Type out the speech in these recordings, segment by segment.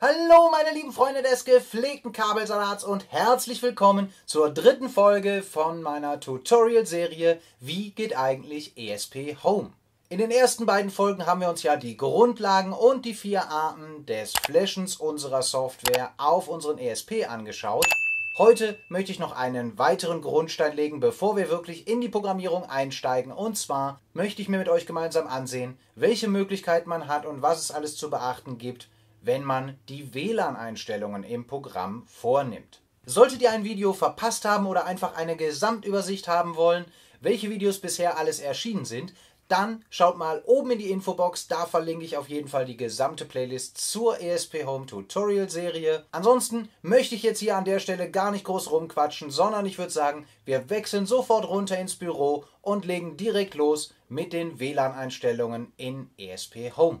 Hallo meine lieben Freunde des gepflegten Kabelsalats und herzlich willkommen zur dritten Folge von meiner Tutorial-Serie Wie geht eigentlich ESP Home? In den ersten beiden Folgen haben wir uns ja die Grundlagen und die vier Arten des Flashens unserer Software auf unseren ESP angeschaut. Heute möchte ich noch einen weiteren Grundstein legen, bevor wir wirklich in die Programmierung einsteigen. Und zwar möchte ich mir mit euch gemeinsam ansehen, welche Möglichkeiten man hat und was es alles zu beachten gibt, wenn man die WLAN-Einstellungen im Programm vornimmt. Solltet ihr ein Video verpasst haben oder einfach eine Gesamtübersicht haben wollen, welche Videos bisher alles erschienen sind, dann schaut mal oben in die Infobox, da verlinke ich auf jeden Fall die gesamte Playlist zur ESP Home Tutorial Serie. Ansonsten möchte ich jetzt hier an der Stelle gar nicht groß rumquatschen, sondern ich würde sagen, wir wechseln sofort runter ins Büro und legen direkt los mit den WLAN-Einstellungen in ESP Home.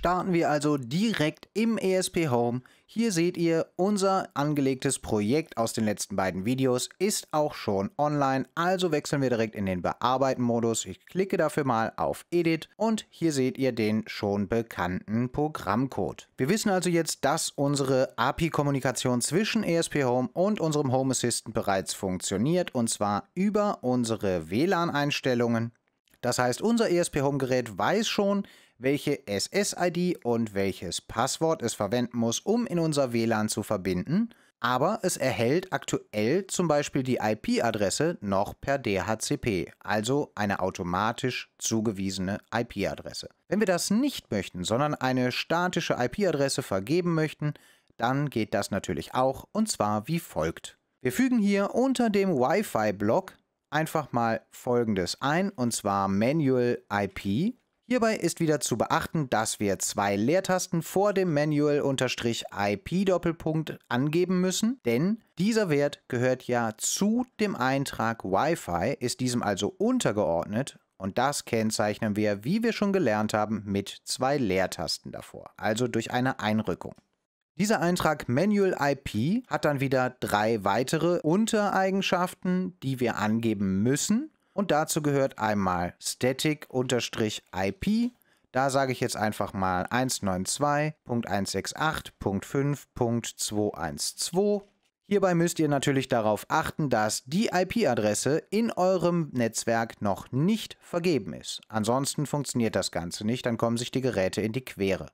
Starten wir also direkt im ESP Home. Hier seht ihr, unser angelegtes Projekt aus den letzten beiden Videos ist auch schon online, also wechseln wir direkt in den Bearbeiten-Modus. Ich klicke dafür mal auf Edit und hier seht ihr den schon bekannten Programmcode. Wir wissen also jetzt, dass unsere API-Kommunikation zwischen ESP Home und unserem Home Assistant bereits funktioniert und zwar über unsere WLAN-Einstellungen. Das heißt, unser ESP Home Gerät weiß schon, welche SSID und welches Passwort es verwenden muss, um in unser WLAN zu verbinden, aber es erhält aktuell zum Beispiel die IP-Adresse noch per DHCP, also eine automatisch zugewiesene IP-Adresse. Wenn wir das nicht möchten, sondern eine statische IP-Adresse vergeben möchten, dann geht das natürlich auch und zwar wie folgt. Wir fügen hier unter dem Wi-Fi-Block einfach mal folgendes ein und zwar Manual IP Hierbei ist wieder zu beachten, dass wir zwei Leertasten vor dem Manual-IP-Doppelpunkt angeben müssen, denn dieser Wert gehört ja zu dem Eintrag Wi-Fi, ist diesem also untergeordnet und das kennzeichnen wir, wie wir schon gelernt haben, mit zwei Leertasten davor, also durch eine Einrückung. Dieser Eintrag Manual IP hat dann wieder drei weitere Untereigenschaften, die wir angeben müssen und dazu gehört einmal static-ip. Da sage ich jetzt einfach mal 192.168.5.212. Hierbei müsst ihr natürlich darauf achten, dass die IP-Adresse in eurem Netzwerk noch nicht vergeben ist. Ansonsten funktioniert das Ganze nicht, dann kommen sich die Geräte in die Quere.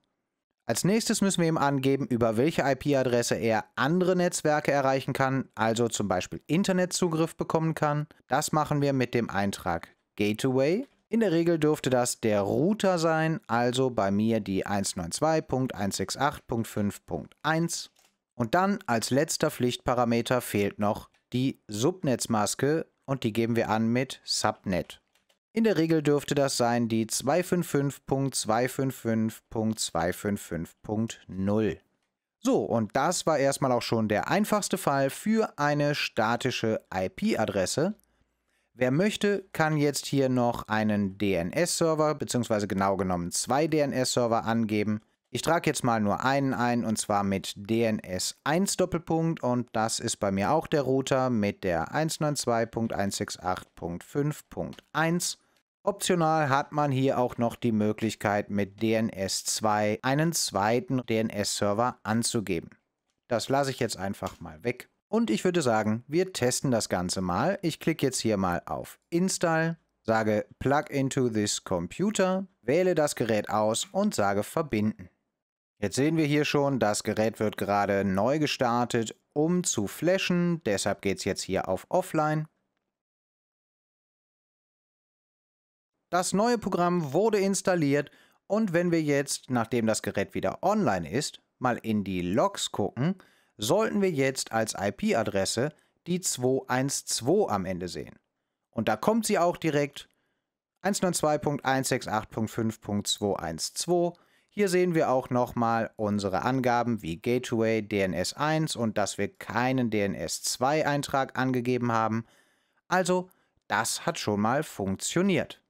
Als nächstes müssen wir ihm angeben, über welche IP-Adresse er andere Netzwerke erreichen kann, also zum Beispiel Internetzugriff bekommen kann. Das machen wir mit dem Eintrag Gateway. In der Regel dürfte das der Router sein, also bei mir die 192.168.5.1. Und dann als letzter Pflichtparameter fehlt noch die Subnetzmaske und die geben wir an mit Subnet. In der Regel dürfte das sein die 255.255.255.0. So, und das war erstmal auch schon der einfachste Fall für eine statische IP-Adresse. Wer möchte, kann jetzt hier noch einen DNS-Server, beziehungsweise genau genommen zwei DNS-Server angeben. Ich trage jetzt mal nur einen ein und zwar mit DNS1 Doppelpunkt und das ist bei mir auch der Router mit der 192.168.5.1. Optional hat man hier auch noch die Möglichkeit, mit DNS2 einen zweiten DNS-Server anzugeben. Das lasse ich jetzt einfach mal weg. Und ich würde sagen, wir testen das Ganze mal. Ich klicke jetzt hier mal auf Install, sage Plug into this Computer, wähle das Gerät aus und sage Verbinden. Jetzt sehen wir hier schon, das Gerät wird gerade neu gestartet, um zu flashen. Deshalb geht es jetzt hier auf Offline. Das neue Programm wurde installiert und wenn wir jetzt, nachdem das Gerät wieder online ist, mal in die Logs gucken, sollten wir jetzt als IP-Adresse die 212 am Ende sehen. Und da kommt sie auch direkt 192.168.5.212. Hier sehen wir auch nochmal unsere Angaben wie Gateway DNS1 und dass wir keinen DNS2-Eintrag angegeben haben. Also, das hat schon mal funktioniert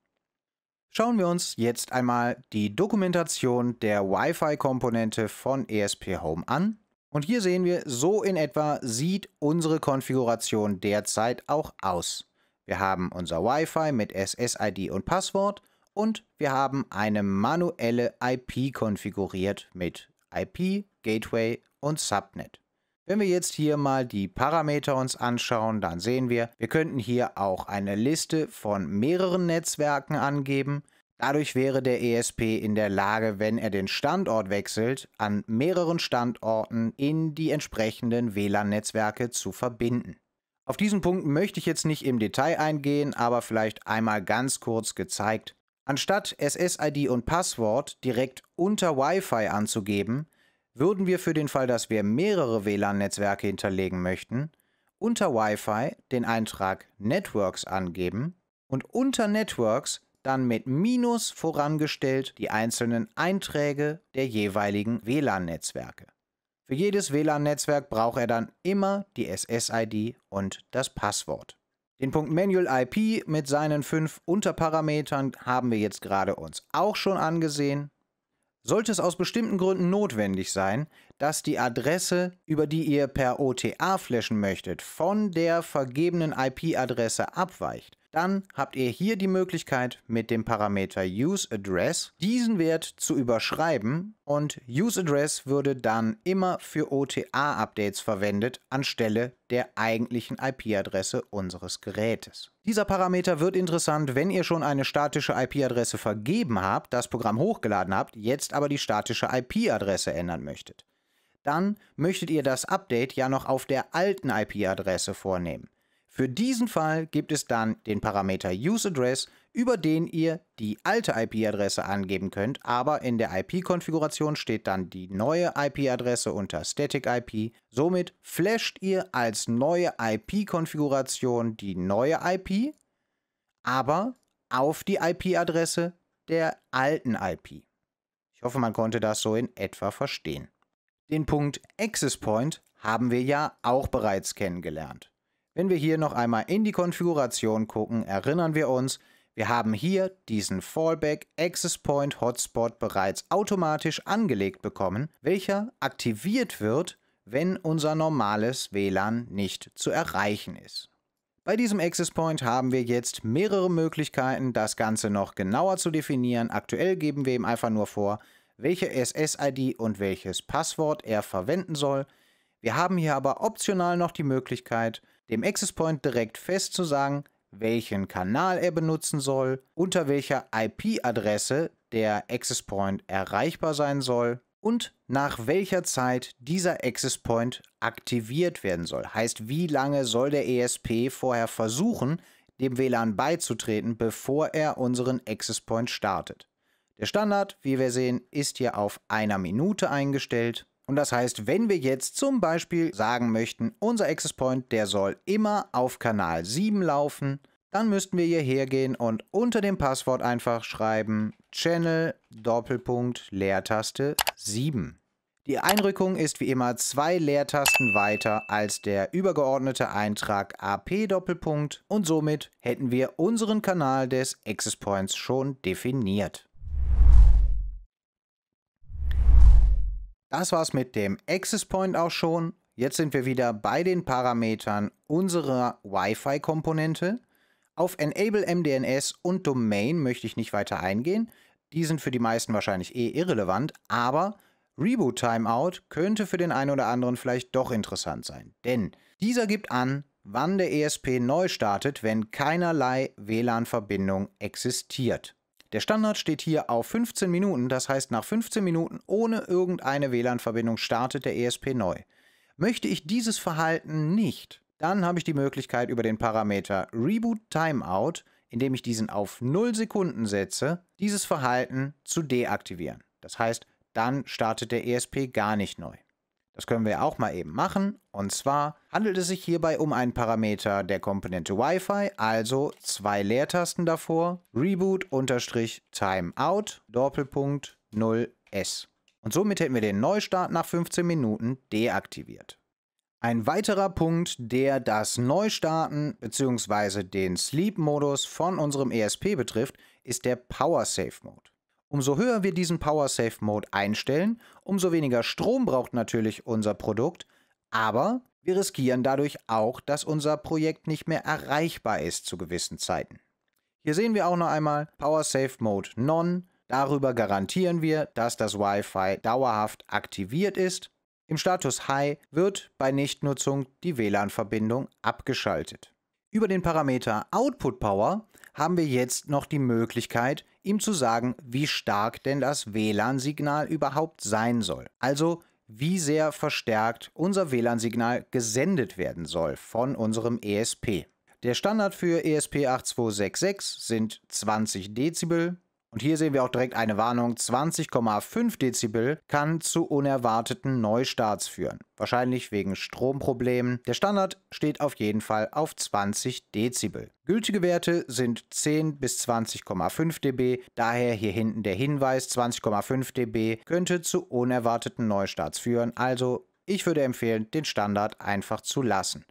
schauen wir uns jetzt einmal die Dokumentation der Wi-Fi-Komponente von ESP Home an. Und hier sehen wir, so in etwa sieht unsere Konfiguration derzeit auch aus. Wir haben unser Wi-Fi mit SSID und Passwort und wir haben eine manuelle IP konfiguriert mit IP, Gateway und Subnet. Wenn wir jetzt hier mal die Parameter uns anschauen, dann sehen wir, wir könnten hier auch eine Liste von mehreren Netzwerken angeben. Dadurch wäre der ESP in der Lage, wenn er den Standort wechselt, an mehreren Standorten in die entsprechenden WLAN-Netzwerke zu verbinden. Auf diesen Punkt möchte ich jetzt nicht im Detail eingehen, aber vielleicht einmal ganz kurz gezeigt. Anstatt SSID und Passwort direkt unter Wi-Fi anzugeben, würden wir für den Fall, dass wir mehrere WLAN-Netzwerke hinterlegen möchten, unter Wi-Fi den Eintrag Networks angeben und unter Networks dann mit Minus vorangestellt die einzelnen Einträge der jeweiligen WLAN-Netzwerke. Für jedes WLAN-Netzwerk braucht er dann immer die SSID und das Passwort. Den Punkt Manual IP mit seinen fünf Unterparametern haben wir jetzt gerade uns auch schon angesehen sollte es aus bestimmten Gründen notwendig sein, dass die Adresse, über die ihr per OTA flashen möchtet, von der vergebenen IP-Adresse abweicht, dann habt ihr hier die Möglichkeit, mit dem Parameter UseAddress diesen Wert zu überschreiben und UseAddress würde dann immer für OTA-Updates verwendet anstelle der eigentlichen IP-Adresse unseres Gerätes. Dieser Parameter wird interessant, wenn ihr schon eine statische IP-Adresse vergeben habt, das Programm hochgeladen habt, jetzt aber die statische IP-Adresse ändern möchtet. Dann möchtet ihr das Update ja noch auf der alten IP-Adresse vornehmen. Für diesen Fall gibt es dann den Parameter useAddress, über den ihr die alte IP-Adresse angeben könnt, aber in der IP-Konfiguration steht dann die neue IP-Adresse unter static IP. Somit flasht ihr als neue IP-Konfiguration die neue IP, aber auf die IP-Adresse der alten IP. Ich hoffe, man konnte das so in etwa verstehen. Den Punkt Access Point haben wir ja auch bereits kennengelernt. Wenn wir hier noch einmal in die Konfiguration gucken, erinnern wir uns, wir haben hier diesen Fallback Access Point Hotspot bereits automatisch angelegt bekommen, welcher aktiviert wird, wenn unser normales WLAN nicht zu erreichen ist. Bei diesem Access Point haben wir jetzt mehrere Möglichkeiten, das Ganze noch genauer zu definieren. Aktuell geben wir ihm einfach nur vor, welche SSID und welches Passwort er verwenden soll. Wir haben hier aber optional noch die Möglichkeit, dem Access Point direkt festzusagen, welchen Kanal er benutzen soll, unter welcher IP-Adresse der Access Point erreichbar sein soll und nach welcher Zeit dieser Access Point aktiviert werden soll. Heißt, wie lange soll der ESP vorher versuchen, dem WLAN beizutreten, bevor er unseren Access Point startet. Der Standard, wie wir sehen, ist hier auf einer Minute eingestellt. Und das heißt, wenn wir jetzt zum Beispiel sagen möchten, unser Access Point, der soll immer auf Kanal 7 laufen, dann müssten wir hierher gehen und unter dem Passwort einfach schreiben Channel Doppelpunkt Leertaste 7. Die Einrückung ist wie immer zwei Leertasten weiter als der übergeordnete Eintrag AP Doppelpunkt und somit hätten wir unseren Kanal des Access Points schon definiert. Das war's mit dem Access Point auch schon. Jetzt sind wir wieder bei den Parametern unserer Wi-Fi-Komponente. Auf Enable MDNS und Domain möchte ich nicht weiter eingehen. Die sind für die meisten wahrscheinlich eh irrelevant, aber Reboot Timeout könnte für den einen oder anderen vielleicht doch interessant sein. Denn dieser gibt an, wann der ESP neu startet, wenn keinerlei WLAN-Verbindung existiert. Der Standard steht hier auf 15 Minuten, das heißt nach 15 Minuten ohne irgendeine WLAN-Verbindung startet der ESP neu. Möchte ich dieses Verhalten nicht, dann habe ich die Möglichkeit über den Parameter Reboot Timeout, indem ich diesen auf 0 Sekunden setze, dieses Verhalten zu deaktivieren. Das heißt, dann startet der ESP gar nicht neu. Das können wir auch mal eben machen. Und zwar handelt es sich hierbei um einen Parameter der Komponente Wi-Fi, also zwei Leertasten davor, Reboot-Timeout, Doppelpunkt 0S. Und somit hätten wir den Neustart nach 15 Minuten deaktiviert. Ein weiterer Punkt, der das Neustarten bzw. den Sleep-Modus von unserem ESP betrifft, ist der Power safe Mode. Umso höher wir diesen Power Safe Mode einstellen, umso weniger Strom braucht natürlich unser Produkt, aber wir riskieren dadurch auch, dass unser Projekt nicht mehr erreichbar ist zu gewissen Zeiten. Hier sehen wir auch noch einmal Power Safe Mode Non. Darüber garantieren wir, dass das Wi-Fi dauerhaft aktiviert ist. Im Status High wird bei Nichtnutzung die WLAN-Verbindung abgeschaltet. Über den Parameter Output Power haben wir jetzt noch die Möglichkeit, ihm zu sagen, wie stark denn das WLAN-Signal überhaupt sein soll. Also wie sehr verstärkt unser WLAN-Signal gesendet werden soll von unserem ESP. Der Standard für ESP8266 sind 20 Dezibel, und hier sehen wir auch direkt eine Warnung, 20,5 Dezibel kann zu unerwarteten Neustarts führen. Wahrscheinlich wegen Stromproblemen. Der Standard steht auf jeden Fall auf 20 Dezibel. Gültige Werte sind 10 bis 20,5 dB, daher hier hinten der Hinweis, 20,5 dB könnte zu unerwarteten Neustarts führen. Also ich würde empfehlen, den Standard einfach zu lassen.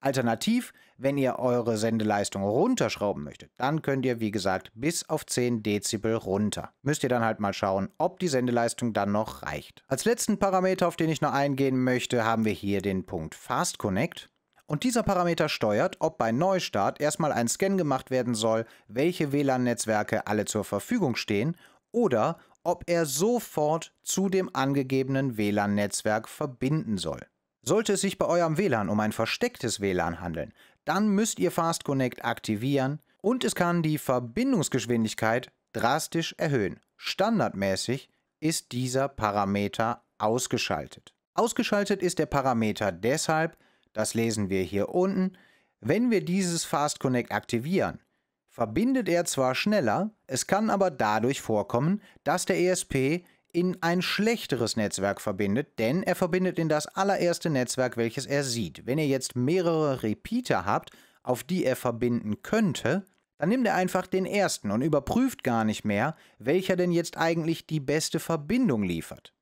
Alternativ wenn ihr eure Sendeleistung runterschrauben möchtet, dann könnt ihr, wie gesagt, bis auf 10 Dezibel runter. Müsst ihr dann halt mal schauen, ob die Sendeleistung dann noch reicht. Als letzten Parameter, auf den ich noch eingehen möchte, haben wir hier den Punkt Fast Connect. Und dieser Parameter steuert, ob bei Neustart erstmal ein Scan gemacht werden soll, welche WLAN-Netzwerke alle zur Verfügung stehen oder ob er sofort zu dem angegebenen WLAN-Netzwerk verbinden soll. Sollte es sich bei eurem WLAN um ein verstecktes WLAN handeln, dann müsst ihr Fast Connect aktivieren und es kann die Verbindungsgeschwindigkeit drastisch erhöhen. Standardmäßig ist dieser Parameter ausgeschaltet. Ausgeschaltet ist der Parameter deshalb, das lesen wir hier unten, wenn wir dieses Fast Connect aktivieren, verbindet er zwar schneller, es kann aber dadurch vorkommen, dass der ESP in ein schlechteres Netzwerk verbindet, denn er verbindet in das allererste Netzwerk, welches er sieht. Wenn ihr jetzt mehrere Repeater habt, auf die er verbinden könnte, dann nimmt er einfach den ersten und überprüft gar nicht mehr, welcher denn jetzt eigentlich die beste Verbindung liefert.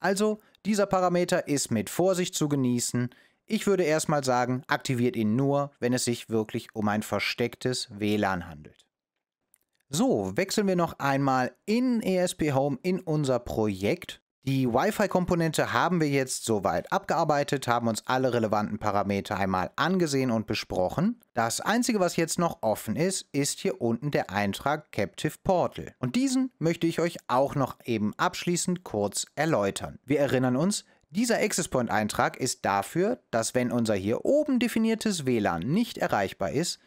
Also, dieser Parameter ist mit Vorsicht zu genießen. Ich würde erstmal sagen, aktiviert ihn nur, wenn es sich wirklich um ein verstecktes WLAN handelt. So, wechseln wir noch einmal in ESP Home in unser Projekt. Die Wi-Fi-Komponente haben wir jetzt soweit abgearbeitet, haben uns alle relevanten Parameter einmal angesehen und besprochen. Das Einzige, was jetzt noch offen ist, ist hier unten der Eintrag Captive Portal. Und diesen möchte ich euch auch noch eben abschließend kurz erläutern. Wir erinnern uns, dieser Access Point Eintrag ist dafür, dass wenn unser hier oben definiertes WLAN nicht erreichbar ist,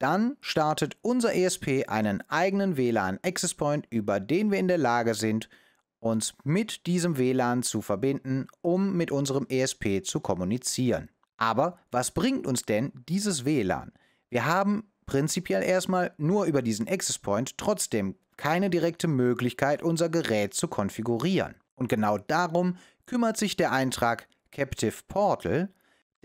dann startet unser ESP einen eigenen WLAN Access Point, über den wir in der Lage sind, uns mit diesem WLAN zu verbinden, um mit unserem ESP zu kommunizieren. Aber was bringt uns denn dieses WLAN? Wir haben prinzipiell erstmal nur über diesen Access Point trotzdem keine direkte Möglichkeit, unser Gerät zu konfigurieren. Und genau darum kümmert sich der Eintrag Captive Portal,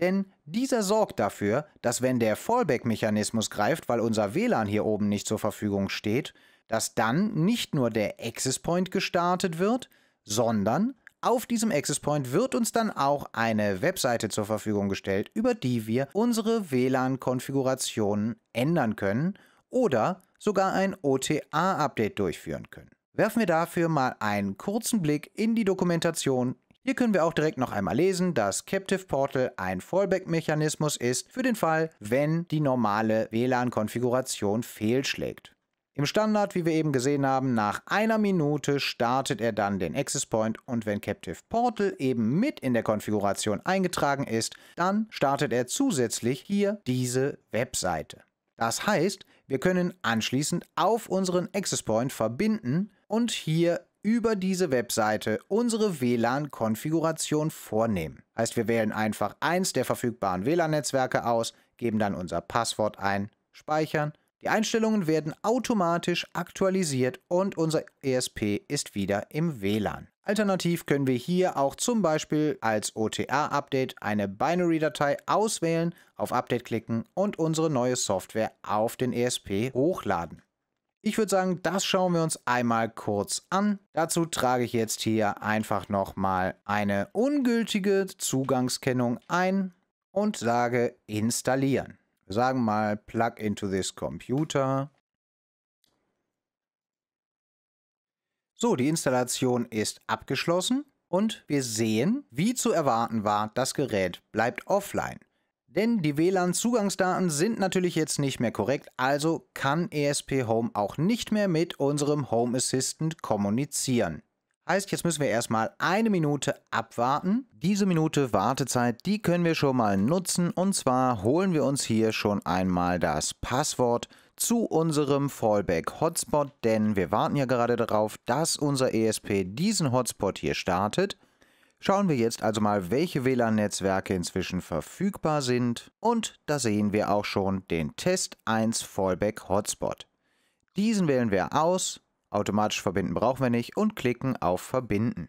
denn dieser sorgt dafür, dass wenn der Fallback-Mechanismus greift, weil unser WLAN hier oben nicht zur Verfügung steht, dass dann nicht nur der Access Point gestartet wird, sondern auf diesem Access Point wird uns dann auch eine Webseite zur Verfügung gestellt, über die wir unsere WLAN-Konfigurationen ändern können oder sogar ein OTA-Update durchführen können. Werfen wir dafür mal einen kurzen Blick in die Dokumentation hier können wir auch direkt noch einmal lesen, dass Captive Portal ein Fallback-Mechanismus ist für den Fall, wenn die normale WLAN-Konfiguration fehlschlägt. Im Standard, wie wir eben gesehen haben, nach einer Minute startet er dann den Access Point und wenn Captive Portal eben mit in der Konfiguration eingetragen ist, dann startet er zusätzlich hier diese Webseite. Das heißt, wir können anschließend auf unseren Access Point verbinden und hier über diese Webseite unsere WLAN-Konfiguration vornehmen. Heißt, wir wählen einfach eins der verfügbaren WLAN-Netzwerke aus, geben dann unser Passwort ein, speichern. Die Einstellungen werden automatisch aktualisiert und unser ESP ist wieder im WLAN. Alternativ können wir hier auch zum Beispiel als OTA-Update eine Binary-Datei auswählen, auf Update klicken und unsere neue Software auf den ESP hochladen. Ich würde sagen, das schauen wir uns einmal kurz an. Dazu trage ich jetzt hier einfach nochmal eine ungültige Zugangskennung ein und sage installieren. Wir sagen mal plug into this computer. So, die Installation ist abgeschlossen und wir sehen, wie zu erwarten war, das Gerät bleibt offline. Denn die WLAN-Zugangsdaten sind natürlich jetzt nicht mehr korrekt, also kann ESP Home auch nicht mehr mit unserem Home Assistant kommunizieren. Heißt, jetzt müssen wir erstmal eine Minute abwarten. Diese Minute Wartezeit, die können wir schon mal nutzen. Und zwar holen wir uns hier schon einmal das Passwort zu unserem Fallback-Hotspot, denn wir warten ja gerade darauf, dass unser ESP diesen Hotspot hier startet. Schauen wir jetzt also mal, welche WLAN-Netzwerke inzwischen verfügbar sind und da sehen wir auch schon den Test 1 Fallback Hotspot. Diesen wählen wir aus, automatisch verbinden brauchen wir nicht und klicken auf Verbinden.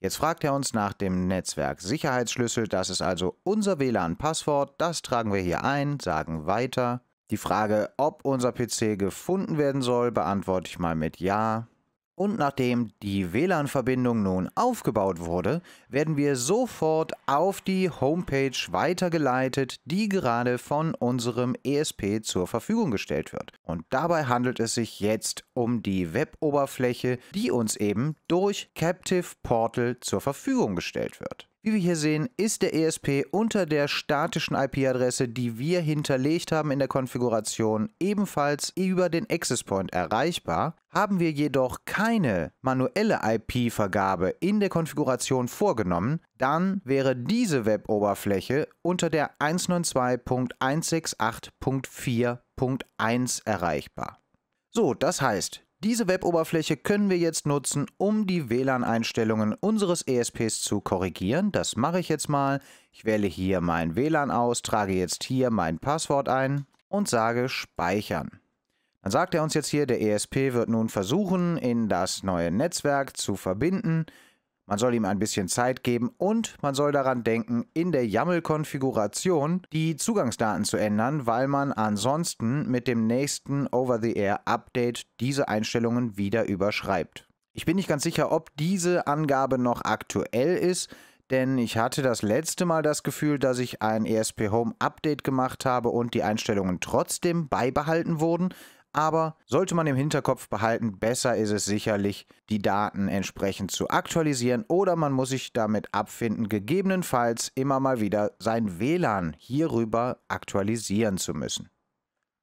Jetzt fragt er uns nach dem Netzwerk-Sicherheitsschlüssel, das ist also unser WLAN-Passwort, das tragen wir hier ein, sagen weiter. Die Frage, ob unser PC gefunden werden soll, beantworte ich mal mit Ja. Und nachdem die WLAN-Verbindung nun aufgebaut wurde, werden wir sofort auf die Homepage weitergeleitet, die gerade von unserem ESP zur Verfügung gestellt wird. Und dabei handelt es sich jetzt um die Web-Oberfläche, die uns eben durch Captive Portal zur Verfügung gestellt wird. Wie wir hier sehen, ist der ESP unter der statischen IP-Adresse, die wir hinterlegt haben in der Konfiguration, ebenfalls über den Access Point erreichbar. Haben wir jedoch keine manuelle IP-Vergabe in der Konfiguration vorgenommen, dann wäre diese Web-Oberfläche unter der 192.168.4.1 erreichbar. So, das heißt, diese Web-Oberfläche können wir jetzt nutzen, um die WLAN-Einstellungen unseres ESPs zu korrigieren. Das mache ich jetzt mal. Ich wähle hier mein WLAN aus, trage jetzt hier mein Passwort ein und sage Speichern. Dann sagt er uns jetzt hier, der ESP wird nun versuchen, in das neue Netzwerk zu verbinden. Man soll ihm ein bisschen Zeit geben und man soll daran denken, in der YAML-Konfiguration die Zugangsdaten zu ändern, weil man ansonsten mit dem nächsten Over-the-Air-Update diese Einstellungen wieder überschreibt. Ich bin nicht ganz sicher, ob diese Angabe noch aktuell ist, denn ich hatte das letzte Mal das Gefühl, dass ich ein ESP Home Update gemacht habe und die Einstellungen trotzdem beibehalten wurden aber sollte man im Hinterkopf behalten, besser ist es sicherlich, die Daten entsprechend zu aktualisieren oder man muss sich damit abfinden, gegebenenfalls immer mal wieder sein WLAN hierüber aktualisieren zu müssen.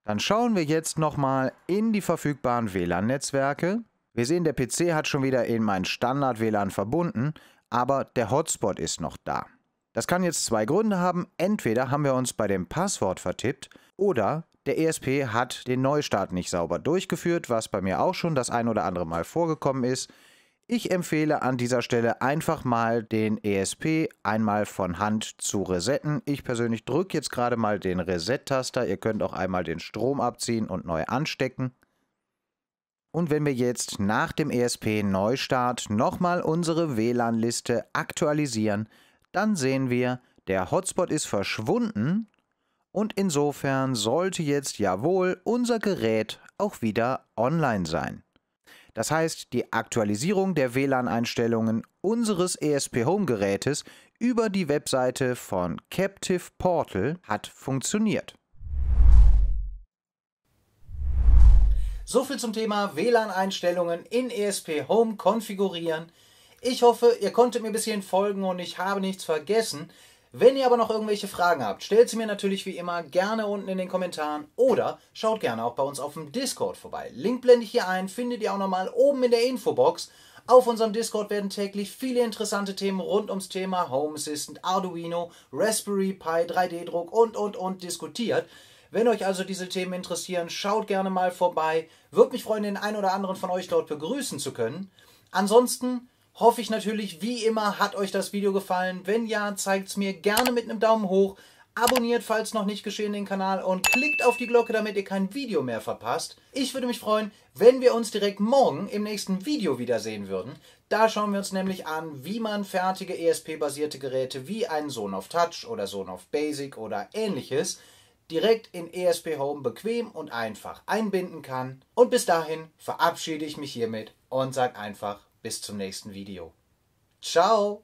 Dann schauen wir jetzt nochmal in die verfügbaren WLAN-Netzwerke. Wir sehen, der PC hat schon wieder in mein Standard-WLAN verbunden, aber der Hotspot ist noch da. Das kann jetzt zwei Gründe haben. Entweder haben wir uns bei dem Passwort vertippt oder der ESP hat den Neustart nicht sauber durchgeführt, was bei mir auch schon das ein oder andere Mal vorgekommen ist. Ich empfehle an dieser Stelle einfach mal den ESP einmal von Hand zu resetten. Ich persönlich drücke jetzt gerade mal den Reset-Taster. Ihr könnt auch einmal den Strom abziehen und neu anstecken. Und wenn wir jetzt nach dem ESP-Neustart nochmal unsere WLAN-Liste aktualisieren, dann sehen wir, der Hotspot ist verschwunden, und insofern sollte jetzt jawohl unser Gerät auch wieder online sein. Das heißt, die Aktualisierung der WLAN-Einstellungen unseres ESP Home-Gerätes über die Webseite von Captive Portal hat funktioniert. So viel zum Thema WLAN-Einstellungen in ESP Home konfigurieren. Ich hoffe, ihr konntet mir ein bisschen folgen und ich habe nichts vergessen. Wenn ihr aber noch irgendwelche Fragen habt, stellt sie mir natürlich wie immer gerne unten in den Kommentaren oder schaut gerne auch bei uns auf dem Discord vorbei. Link blende ich hier ein, findet ihr auch nochmal oben in der Infobox. Auf unserem Discord werden täglich viele interessante Themen rund ums Thema Home Assistant, Arduino, Raspberry Pi, 3D-Druck und, und, und diskutiert. Wenn euch also diese Themen interessieren, schaut gerne mal vorbei. Würde mich freuen, den einen oder anderen von euch dort begrüßen zu können. Ansonsten hoffe ich natürlich, wie immer, hat euch das Video gefallen. Wenn ja, zeigt es mir gerne mit einem Daumen hoch. Abonniert, falls noch nicht geschehen, den Kanal und klickt auf die Glocke, damit ihr kein Video mehr verpasst. Ich würde mich freuen, wenn wir uns direkt morgen im nächsten Video wiedersehen würden. Da schauen wir uns nämlich an, wie man fertige ESP-basierte Geräte wie einen Sohn auf Touch oder Sohn auf Basic oder ähnliches direkt in ESP Home bequem und einfach einbinden kann. Und bis dahin verabschiede ich mich hiermit und sage einfach bis zum nächsten Video. Ciao!